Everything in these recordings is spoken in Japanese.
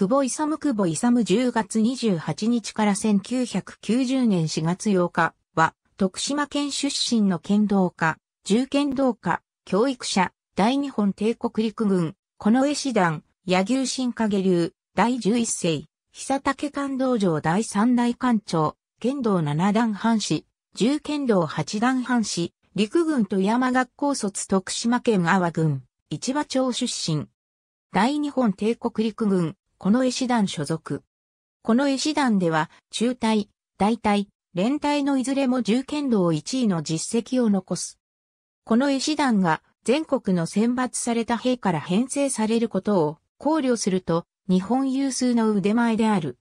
久保勇久保勇10月28日から1990年4月8日は、徳島県出身の剣道家、重剣道家、教育者、大日本帝国陸軍、この絵師団、野牛新影流、第11世、久竹官道場第3代官長、剣道7段藩士、重剣道8段藩士、陸軍と山学校卒徳島県阿波郡、市場町出身。大日本帝国陸軍、この医師団所属。この医師団では、中隊、大隊、連隊のいずれも重剣道1位の実績を残す。この医師団が全国の選抜された兵から編成されることを考慮すると、日本有数の腕前である。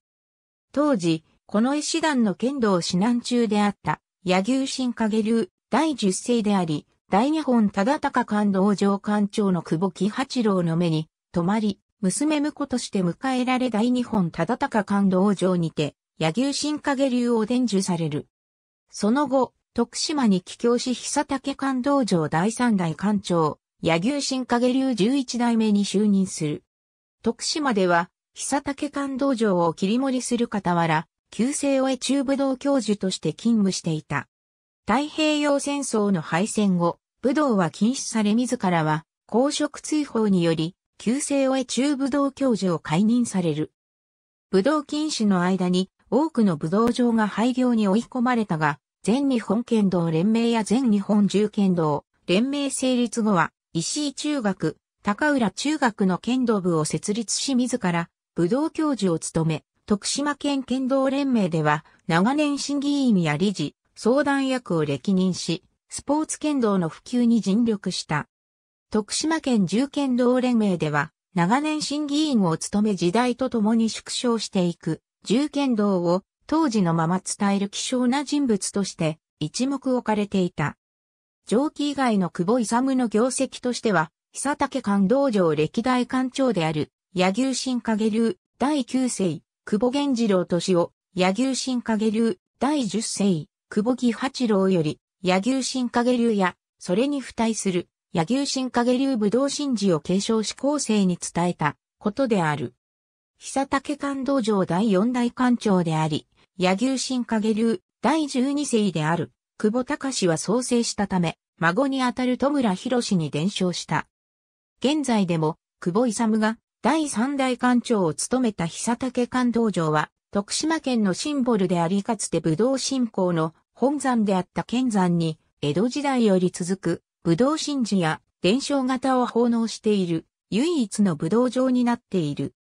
当時、この医師団の剣道指南中であった、柳生新影流第十世であり、大日本忠高官道上官長の久保木八郎の目に、止まり、娘婿として迎えられ大日本忠敬官道場にて、柳生新影流を伝授される。その後、徳島に帰郷し久武官道場第三代官長、柳生新影流11代目に就任する。徳島では、久武官道場を切り盛りする傍ら、旧姓を中武道教授として勤務していた。太平洋戦争の敗戦後、武道は禁止され自らは、公職追放により、旧姓を中武道教授を解任される。武道禁止の間に多くの武道場が廃業に追い込まれたが、全日本剣道連盟や全日本銃剣道、連盟成立後は、石井中学、高浦中学の剣道部を設立し自ら、武道教授を務め、徳島県剣道連盟では、長年審議員や理事、相談役を歴任し、スポーツ剣道の普及に尽力した。徳島県重県道連盟では、長年審議員を務め時代とともに縮小していく、重県道を当時のまま伝える希少な人物として一目置かれていた。上記以外の久保勇の業績としては、久竹官道場歴代官長である、柳生新影流第9世、久保源次郎敏夫、柳生新影流第10世、久保木八郎より、柳生新影流や、それに付帯する柳生新影流武道神事を継承し後世に伝えたことである。久竹官道場第四代官長であり、柳生新影流第十二世である久保隆は創生したため、孫にあたる戸村博に伝承した。現在でも久保勇が第三代官長を務めた久竹官道場は、徳島県のシンボルでありかつて武道信仰の本山であった県山に、江戸時代より続く武道神事や伝承型を奉納している唯一の武道場になっている。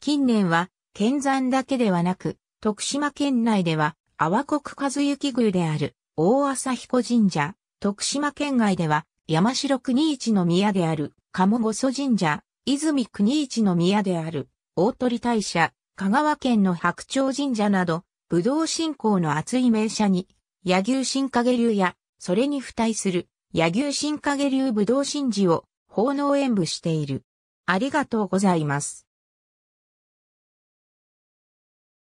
近年は、剣山だけではなく、徳島県内では、阿波国和幸宮である、大朝彦神社、徳島県外では、山城国一の宮である、鴨御祖神社、泉国一の宮である、大鳥大社、香川県の白鳥神社など、武道信仰の厚い名社に、野牛新影流や、それに付帯する、柳生新影流武道神事を奉納演舞している。ありがとうございます。